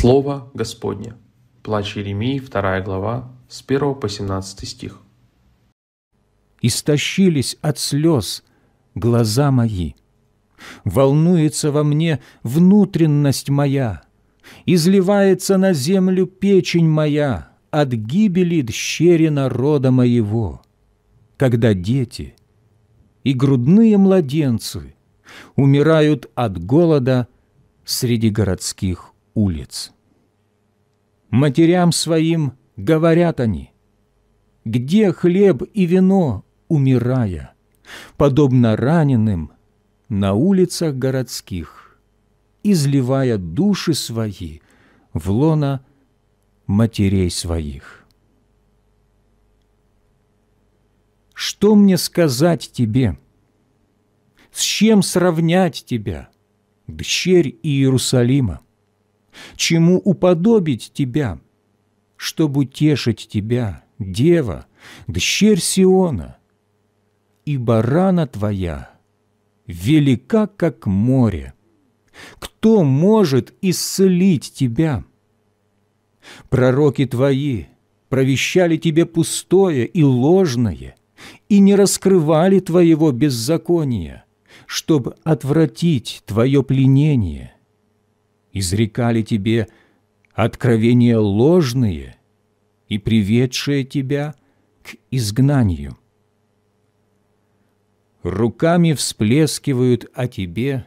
Слово Господне. Плач Иеремии, 2 глава, с 1 по 17 стих. «Истощились от слез глаза мои, волнуется во мне внутренность моя, изливается на землю печень моя от гибели дщери народа моего, когда дети и грудные младенцы умирают от голода среди городских улиц. Матерям своим говорят они, где хлеб и вино, умирая, подобно раненым на улицах городских, изливая души свои в лона матерей своих. Что мне сказать тебе? С чем сравнять тебя, дщерь Иерусалима? чему уподобить тебя, чтобы утешить тебя, дева, дщерь Сиона, И барана твоя велика, как море. Кто может исцелить тебя? Пророки твои провещали тебе пустое и ложное, и не раскрывали твоего беззакония, чтобы отвратить твое пленение – изрекали тебе откровения ложные и приведшие тебя к изгнанию. Руками всплескивают о тебе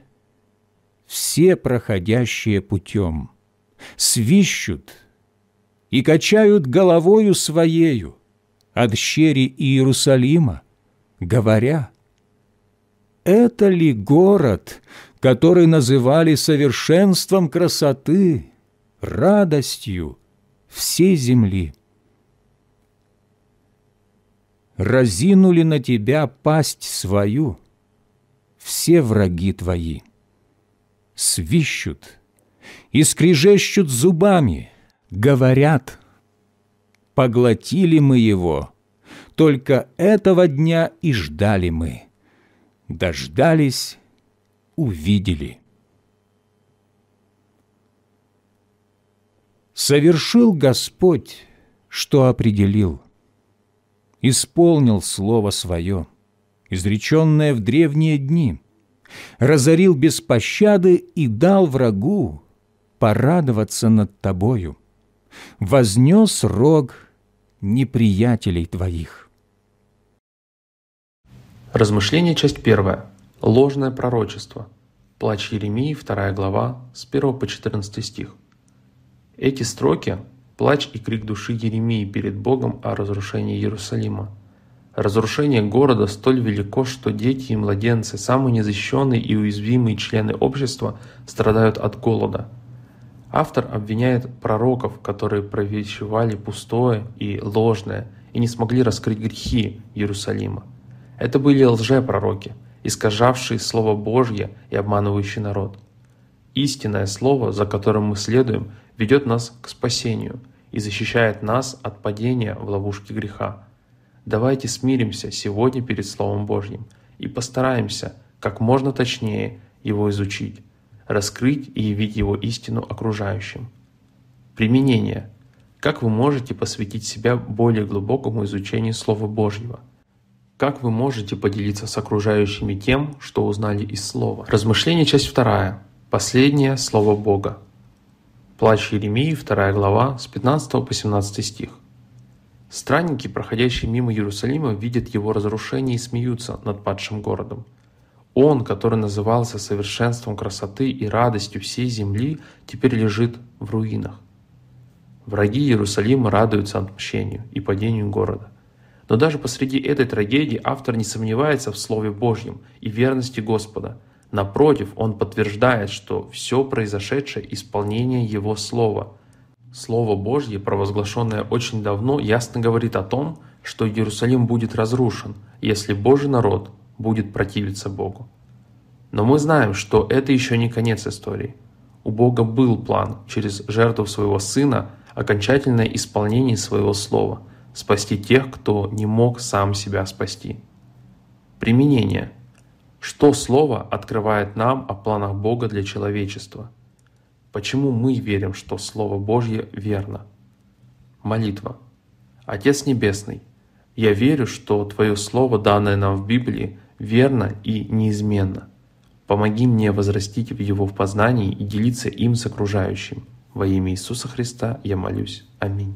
все проходящие путем, свищут и качают головою своею от щери Иерусалима, говоря, «Это ли город, который называли совершенством красоты, радостью всей земли. Разинули на тебя пасть свою все враги твои. Свищут и скрежещут зубами, говорят, поглотили мы его, только этого дня и ждали мы. Дождались увидели. Совершил Господь, что определил, исполнил слово свое, изреченное в древние дни, разорил без пощады и дал врагу порадоваться над тобою, вознес рог неприятелей твоих. Размышление, часть первая. Ложное пророчество. Плач Еремии, 2 глава, с 1 по 14 стих. Эти строки – плач и крик души Еремии перед Богом о разрушении Иерусалима. Разрушение города столь велико, что дети и младенцы, самые незащищенные и уязвимые члены общества, страдают от голода. Автор обвиняет пророков, которые провещевали пустое и ложное, и не смогли раскрыть грехи Иерусалима. Это были лжепророки – искажавшие Слово Божье и обманывающий народ. Истинное Слово, за которым мы следуем, ведет нас к спасению и защищает нас от падения в ловушке греха. Давайте смиримся сегодня перед Словом Божьим и постараемся как можно точнее его изучить, раскрыть и явить его истину окружающим. Применение. Как вы можете посвятить себя более глубокому изучению Слова Божьего – как вы можете поделиться с окружающими тем, что узнали из Слова? Размышление, часть вторая. Последнее Слово Бога. Плач Еремии, вторая глава, с 15 по 17 стих. Странники, проходящие мимо Иерусалима, видят его разрушение и смеются над падшим городом. Он, который назывался совершенством красоты и радостью всей земли, теперь лежит в руинах. Враги Иерусалима радуются отмщению и падению города – но даже посреди этой трагедии автор не сомневается в Слове Божьем и верности Господа. Напротив, он подтверждает, что все произошедшее – исполнение Его Слова. Слово Божье, провозглашенное очень давно, ясно говорит о том, что Иерусалим будет разрушен, если Божий народ будет противиться Богу. Но мы знаем, что это еще не конец истории. У Бога был план через жертву своего Сына окончательное исполнение своего Слова – спасти тех, кто не мог сам себя спасти. Применение. Что слово открывает нам о планах Бога для человечества? Почему мы верим, что Слово Божье верно? Молитва. Отец Небесный, я верю, что Твое Слово, данное нам в Библии, верно и неизменно. Помоги мне возрастить в его в познании и делиться им с окружающим. Во имя Иисуса Христа я молюсь. Аминь.